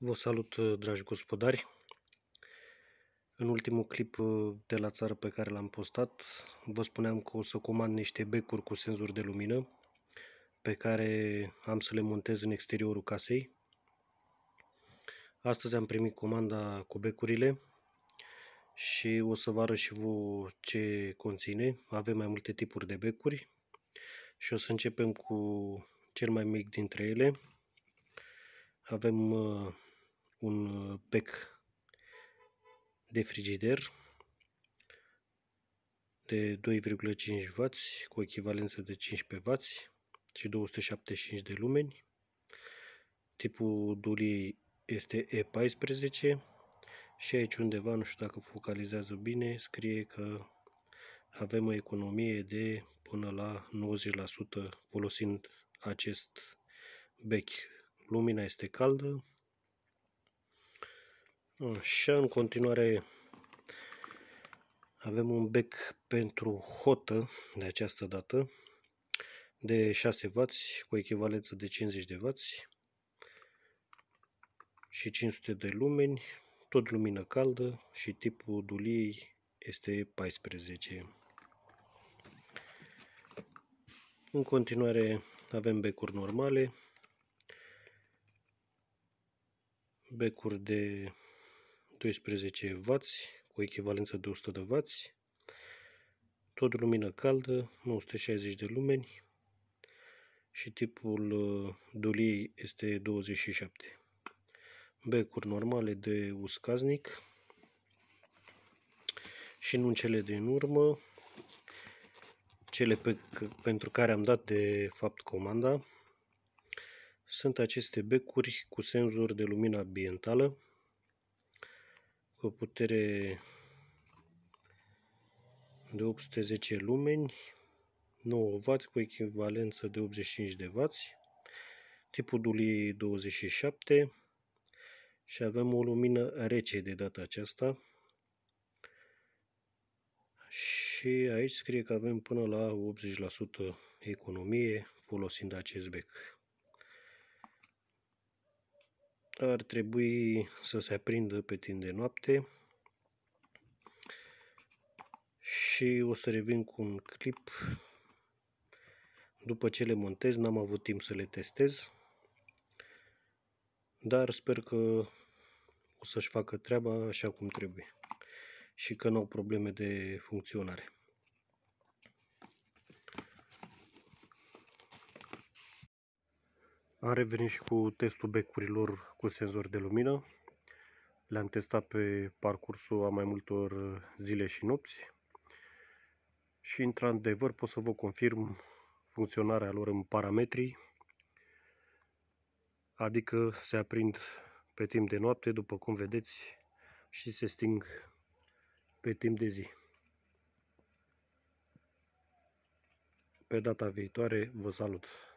Vă salut, uh, dragi gospodari! În ultimul clip uh, de la țară pe care l-am postat, vă spuneam că o să comand niște becuri cu senzor de lumină pe care am să le montez în exteriorul casei. Astăzi am primit comanda cu becurile și o să vă arăt și vouă ce conține. Avem mai multe tipuri de becuri și o să începem cu cel mai mic dintre ele avem uh, un uh, bec de frigider de 2,5W cu echivalență de 15W și 275 de lumeni. Tipul duliei este E14 și aici undeva, nu știu dacă focalizează bine, scrie că avem o economie de până la 90% folosind acest bec. Lumina este caldă, Așa, în continuare avem un bec pentru hotă de această dată de 6W cu echivalență de 50W și 500 de lumeni, tot lumină caldă și tipul duliei este 14. În continuare avem becuri normale, becuri de 12W cu echivalență de 100W, tot lumină caldă, 960 de lumeni și tipul uh, doliei este 27. Becuri normale de uscaznic și nu în cele din urmă, cele pe, pentru care am dat de fapt comanda, sunt aceste becuri cu senzor de lumină ambientală cu o putere de 810 lumeni, 9W cu echivalență de 85 de W, tipul duliei 27 și avem o lumină rece de data aceasta. Și aici scrie că avem până la 80% economie folosind acest bec ar trebui să se aprindă pe timp de noapte și o să revin cu un clip după ce le montez, n-am avut timp să le testez dar sper că o să-și facă treaba așa cum trebuie și că nu au probleme de funcționare. Am revenit și cu testul becurilor cu senzor de lumină. Le-am testat pe parcursul a mai multor uh, zile și nopți. Și într-adevăr pot să vă confirm funcționarea lor în parametrii, adică se aprind pe timp de noapte, după cum vedeți, și se sting pe timp de zi. Pe data viitoare vă salut!